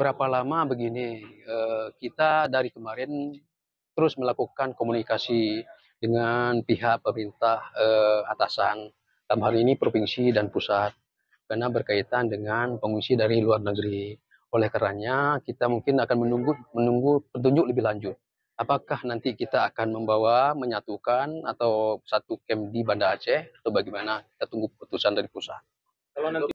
berapa lama begini eh, kita dari kemarin terus melakukan komunikasi dengan pihak pemerintah eh, atasan dalam hal ini provinsi dan pusat karena berkaitan dengan pengungsi dari luar negeri. Oleh karenanya kita mungkin akan menunggu menunggu petunjuk lebih lanjut. Apakah nanti kita akan membawa menyatukan atau satu camp di Banda Aceh atau bagaimana? Kita tunggu keputusan dari pusat. Kalau nanti